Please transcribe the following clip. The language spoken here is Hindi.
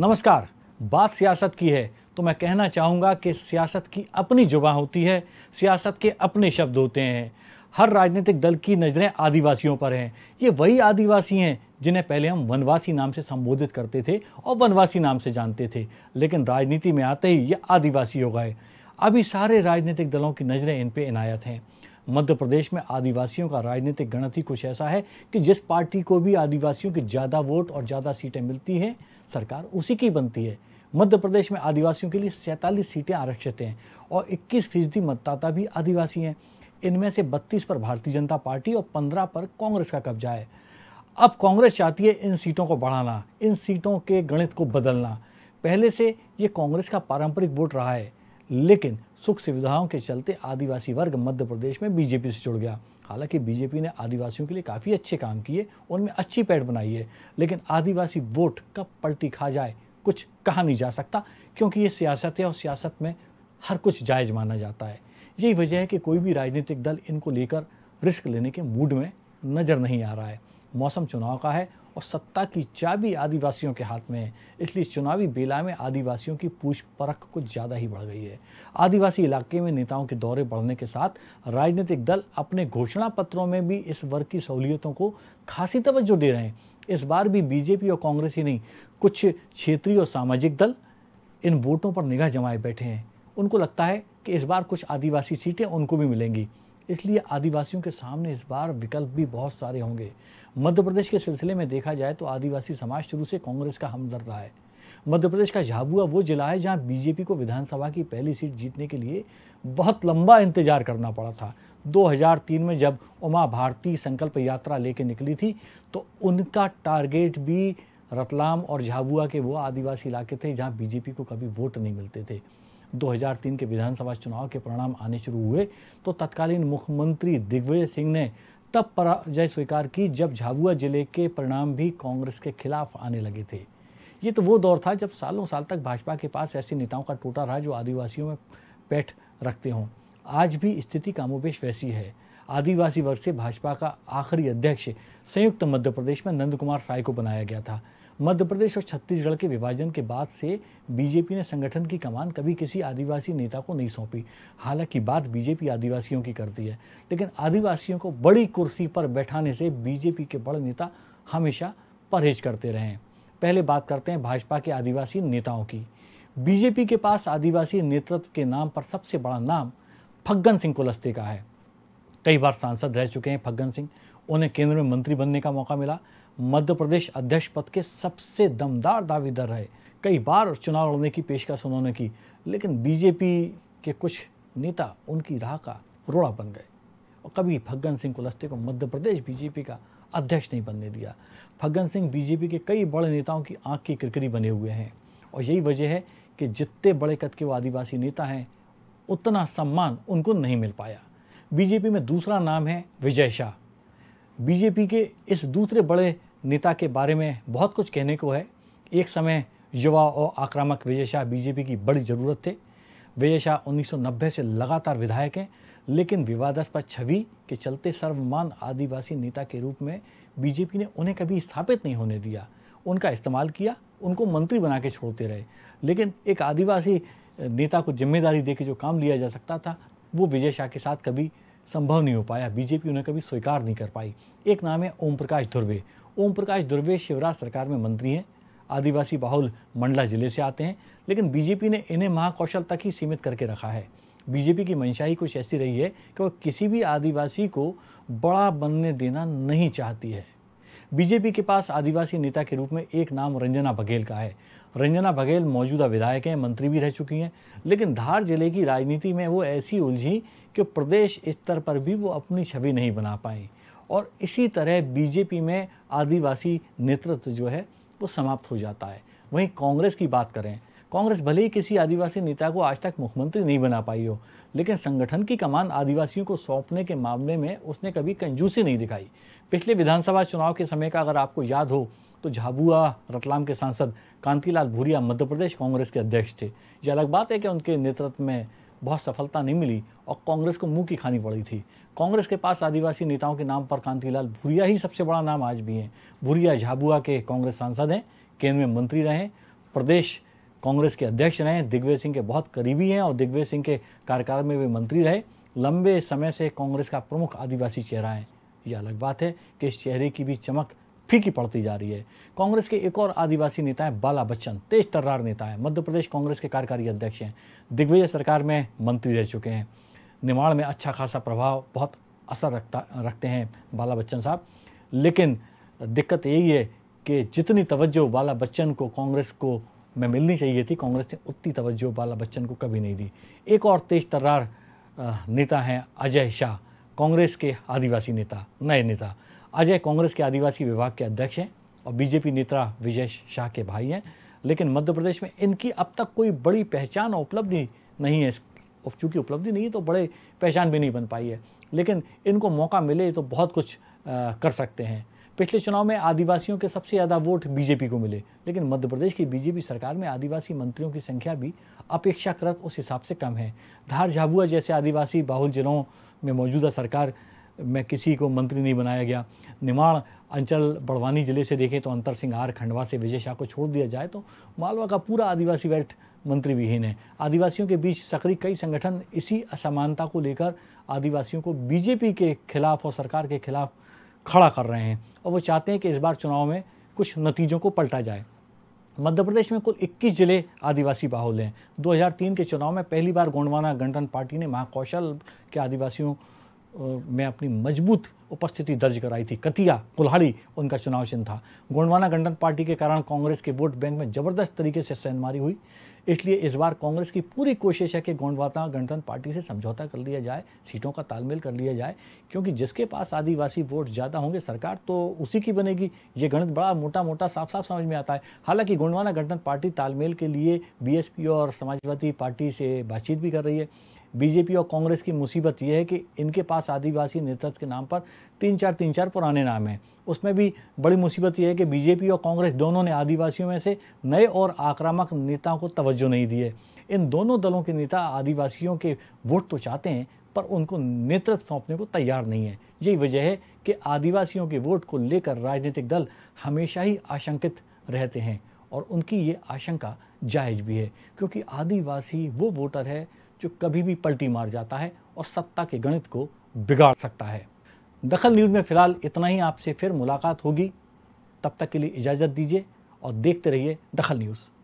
नमस्कार बात सियासत की है तो मैं कहना चाहूँगा कि सियासत की अपनी जुबा होती है सियासत के अपने शब्द होते हैं हर राजनीतिक दल की नज़रें आदिवासियों पर हैं ये वही आदिवासी हैं जिन्हें पहले हम वनवासी नाम से संबोधित करते थे और वनवासी नाम से जानते थे लेकिन राजनीति में आते ही ये आदिवासी हो गए अभी सारे राजनीतिक दलों की नज़रें इन पर इनायत हैं मध्य प्रदेश में आदिवासियों का राजनीतिक गणित ही कुछ ऐसा है कि जिस पार्टी को भी आदिवासियों की ज़्यादा वोट और ज़्यादा सीटें मिलती हैं सरकार उसी की बनती है मध्य प्रदेश में आदिवासियों के लिए सैंतालीस सीटें आरक्षित हैं और इक्कीस फीसदी मतदाता भी आदिवासी हैं इनमें से बत्तीस पर भारतीय जनता पार्टी और पंद्रह पर कांग्रेस का कब्जा है अब कांग्रेस चाहती है इन सीटों को बढ़ाना इन सीटों के गणित को बदलना पहले से ये कांग्रेस का पारंपरिक वोट रहा है लेकिन सुख सुविधाओं के चलते आदिवासी वर्ग मध्य प्रदेश में बीजेपी से जुड़ गया हालांकि बीजेपी ने आदिवासियों के लिए काफ़ी अच्छे काम किए उनमें अच्छी पैठ बनाई है लेकिन आदिवासी वोट कब पलटी खा जाए कुछ कहा नहीं जा सकता क्योंकि ये सियासत है और सियासत में हर कुछ जायज़ माना जाता है यही वजह है कि कोई भी राजनीतिक दल इनको लेकर रिस्क लेने के मूड में नज़र नहीं आ रहा है मौसम चुनाव का है और सत्ता की चाबी आदिवासियों के हाथ में है इसलिए चुनावी बेला में आदिवासियों की पूछ परख कुछ ज़्यादा ही बढ़ गई है आदिवासी इलाके में नेताओं के दौरे बढ़ने के साथ राजनीतिक दल अपने घोषणा पत्रों में भी इस वर्ग की सहूलियतों को खासी तवज्जो दे रहे हैं इस बार भी बीजेपी और कांग्रेस ही नहीं कुछ क्षेत्रीय और सामाजिक दल इन वोटों पर निगाह जमाए बैठे हैं उनको लगता है कि इस बार कुछ आदिवासी सीटें उनको भी मिलेंगी इसलिए आदिवासियों के सामने इस बार विकल्प भी बहुत सारे होंगे मध्य प्रदेश के सिलसिले में देखा जाए तो आदिवासी समाज शुरू से कांग्रेस का हमदर्द रहा है मध्य प्रदेश का झाबुआ वो जिला है जहां बीजेपी को विधानसभा की पहली सीट जीतने के लिए बहुत लंबा इंतजार करना पड़ा था 2003 में जब उमा भारती संकल्प यात्रा लेके निकली थी तो उनका टारगेट भी रतलाम और झाबुआ के वो आदिवासी इलाके थे जहाँ बीजेपी को कभी वोट नहीं मिलते थे 2003 के विधानसभा चुनाव के परिणाम आने शुरू हुए तो तत्कालीन मुख्यमंत्री दिग्विजय सिंह ने तब पराजय स्वीकार की जब झाबुआ जिले के परिणाम भी कांग्रेस के खिलाफ आने लगे थे ये तो वो दौर था जब सालों साल तक भाजपा के पास ऐसे नेताओं का टोटा रहा जो आदिवासियों में पैठ रखते हों आज भी स्थिति कामोपेश वैसी है आदिवासी वर्ग से भाजपा का आखिरी अध्यक्ष संयुक्त मध्य प्रदेश में नंद कुमार साय को बनाया गया था मध्य प्रदेश और छत्तीसगढ़ के विभाजन के बाद से बीजेपी ने संगठन की कमान कभी किसी आदिवासी नेता को नहीं सौंपी हालांकि बात बीजेपी आदिवासियों की करती है लेकिन आदिवासियों को बड़ी कुर्सी पर बैठाने से बीजेपी के बड़े नेता हमेशा परहेज करते रहे पहले बात करते हैं भाजपा के आदिवासी नेताओं की बीजेपी के पास आदिवासी नेतृत्व के नाम पर सबसे बड़ा नाम फग्गन सिंह कुलस्ते का है कई बार सांसद रह चुके हैं फग्गन सिंह उन्हें केंद्र में मंत्री बनने का मौका मिला मध्य प्रदेश अध्यक्ष पद के सबसे दमदार दावेदार रहे कई बार चुनाव लड़ने की पेशकश उन्होंने की लेकिन बीजेपी के कुछ नेता उनकी राह का रोड़ा बन गए और कभी फग्गन सिंह कुलस्ते को मध्य प्रदेश बीजेपी का अध्यक्ष नहीं बनने दिया फग्गन सिंह बीजेपी के कई बड़े नेताओं की आंख की किरकिरी बने हुए हैं और यही वजह है कि जितने बड़े कद के वो आदिवासी नेता हैं उतना सम्मान उनको नहीं मिल पाया बीजेपी में दूसरा नाम है विजय शाह बीजेपी के इस दूसरे बड़े नेता के बारे में बहुत कुछ कहने को है एक समय युवा और आक्रामक विजय शाह बीजेपी की बड़ी ज़रूरत थे विजय शाह उन्नीस से लगातार विधायक हैं लेकिन विवादास्पद छवि के चलते सर्वमान आदिवासी नेता के रूप में बीजेपी ने उन्हें कभी स्थापित नहीं होने दिया उनका इस्तेमाल किया उनको मंत्री बना के छोड़ते रहे लेकिन एक आदिवासी नेता को जिम्मेदारी दे के जो काम लिया जा सकता था वो विजय शाह के साथ कभी संभव नहीं हो पाया बीजेपी उन्हें कभी स्वीकार नहीं कर पाई एक नाम है ओम प्रकाश धुर्वे ओम प्रकाश दुर्वे शिवराज सरकार में मंत्री हैं आदिवासी बाहुल मंडला जिले से आते हैं लेकिन बीजेपी ने इन्हें महाकौशल तक ही सीमित करके रखा है बीजेपी की मंशा ही कुछ ऐसी रही है कि वह किसी भी आदिवासी को बड़ा बनने देना नहीं चाहती है बीजेपी के पास आदिवासी नेता के रूप में एक नाम रंजना बघेल का है रंजना बघेल मौजूदा विधायक हैं मंत्री भी रह चुकी हैं लेकिन धार जिले की राजनीति में वो ऐसी उलझी कि प्रदेश स्तर पर भी वो अपनी छवि नहीं बना पाएं और इसी तरह बीजेपी में आदिवासी नेतृत्व जो है वो समाप्त हो जाता है वहीं कांग्रेस की बात करें कांग्रेस भले ही किसी आदिवासी नेता को आज तक मुख्यमंत्री नहीं बना पाई हो लेकिन संगठन की कमान आदिवासियों को सौंपने के मामले में उसने कभी कंजूसी नहीं दिखाई पिछले विधानसभा चुनाव के समय का अगर आपको याद हो तो झाबुआ रतलाम के सांसद कांतीलाल भूरिया मध्य प्रदेश कांग्रेस के अध्यक्ष थे यह अलग बात है कि उनके नेतृत्व में बहुत सफलता नहीं मिली और कांग्रेस को मुंह की खानी पड़ी थी कांग्रेस के पास आदिवासी नेताओं के नाम पर कांतिलाल भूरिया ही सबसे बड़ा नाम आज भी हैं भूरिया झाबुआ के कांग्रेस सांसद हैं केंद्र में मंत्री रहे प्रदेश कांग्रेस के अध्यक्ष रहे दिग्विजय सिंह के बहुत करीबी हैं और दिग्विजय सिंह के कार्यकाल में वे मंत्री रहे लंबे समय से कांग्रेस का प्रमुख आदिवासी चेहरा है यह अलग बात है कि इस चेहरे की भी चमक फीकी पड़ती जा रही है कांग्रेस के एक और आदिवासी नेता हैं बाला बच्चन तेज तर्रार नेता है मध्य प्रदेश कांग्रेस के कार्यकारी अध्यक्ष हैं दिग्विजय सरकार में मंत्री रह चुके हैं निर्माण में अच्छा खासा प्रभाव बहुत असर रखता रखते हैं बाला बच्चन साहब लेकिन दिक्कत यही है कि जितनी तवज्जो बाला बच्चन को कांग्रेस को में मिलनी चाहिए थी कांग्रेस ने उतनी तवज्जो बाला बच्चन को कभी नहीं दी एक और तेज तर्रार नेता हैं अजय शाह कांग्रेस के आदिवासी नेता नए नेता अजय कांग्रेस के आदिवासी विभाग के अध्यक्ष हैं और बीजेपी नेता विजय शाह के भाई हैं लेकिन मध्य प्रदेश में इनकी अब तक कोई बड़ी पहचान और उपलब्धि नहीं है चूँकि उपलब्धि नहीं है तो बड़े पहचान भी नहीं बन पाई है लेकिन इनको मौका मिले तो बहुत कुछ आ, कर सकते हैं पिछले चुनाव में आदिवासियों के सबसे ज़्यादा वोट बीजेपी को मिले लेकिन मध्य प्रदेश की बीजेपी सरकार में आदिवासी मंत्रियों की संख्या भी अपेक्षाकृत उस हिसाब से कम है धार झाबुआ जैसे आदिवासी बाहुल जिलों में मौजूदा सरकार में किसी को मंत्री नहीं बनाया गया निमाण अंचल बड़वानी जिले से देखें तो अंतर सिंघार खंडवा से विजय शाह को छोड़ दिया जाए तो मालवा का पूरा आदिवासी बैठ मंत्री विहीन है आदिवासियों के बीच सक्रिय कई संगठन इसी असमानता को लेकर आदिवासियों को बीजेपी के खिलाफ और सरकार के खिलाफ खड़ा कर रहे हैं और वो चाहते हैं कि इस बार चुनाव में कुछ नतीजों को पलटा जाए मध्य प्रदेश में कुल 21 जिले आदिवासी बाहुल हैं 2003 के चुनाव में पहली बार गोंडवाना गणतंत्र पार्टी ने महाकौशल के आदिवासियों में अपनी मजबूत उपस्थिति दर्ज कराई थी कतिया कुल्हाड़ी उनका चुनाव चिन्ह था गोंडवाना गंडन पार्टी के कारण कांग्रेस के वोट बैंक में जबरदस्त तरीके से सैनमारी हुई इसलिए इस बार कांग्रेस की पूरी कोशिश है कि गोंडवाता गणतंत्र पार्टी से समझौता कर लिया जाए सीटों का तालमेल कर लिया जाए क्योंकि जिसके पास आदिवासी वोट ज़्यादा होंगे सरकार तो उसी की बनेगी ये गणित बड़ा मोटा मोटा साफ साफ समझ में आता है हालांकि गोंडवाना गणतंत्र पार्टी तालमेल के लिए बी और समाजवादी पार्टी से बातचीत भी कर रही है बीजेपी और कांग्रेस की मुसीबत यह है कि इनके पास आदिवासी नेतृत्व के नाम पर तीन चार तीन चार पुराने नाम हैं उसमें भी बड़ी मुसीबत यह है कि बीजेपी और कांग्रेस दोनों ने आदिवासियों में से नए और आक्रामक नेताओं को तवज्जो तवज्जो नहीं दिए इन दोनों दलों के नेता आदिवासियों के वोट तो चाहते हैं पर उनको नेतृत्व सौंपने को तैयार नहीं है यही वजह है कि आदिवासियों के वोट को लेकर राजनीतिक दल हमेशा ही आशंकित रहते हैं और उनकी ये आशंका जायज भी है क्योंकि आदिवासी वो वोटर है जो कभी भी पलटी मार जाता है और सत्ता के गणित को बिगाड़ सकता है दखल न्यूज़ में फ़िलहाल इतना ही आपसे फिर मुलाकात होगी तब तक के लिए इजाज़त दीजिए और देखते रहिए दखल न्यूज़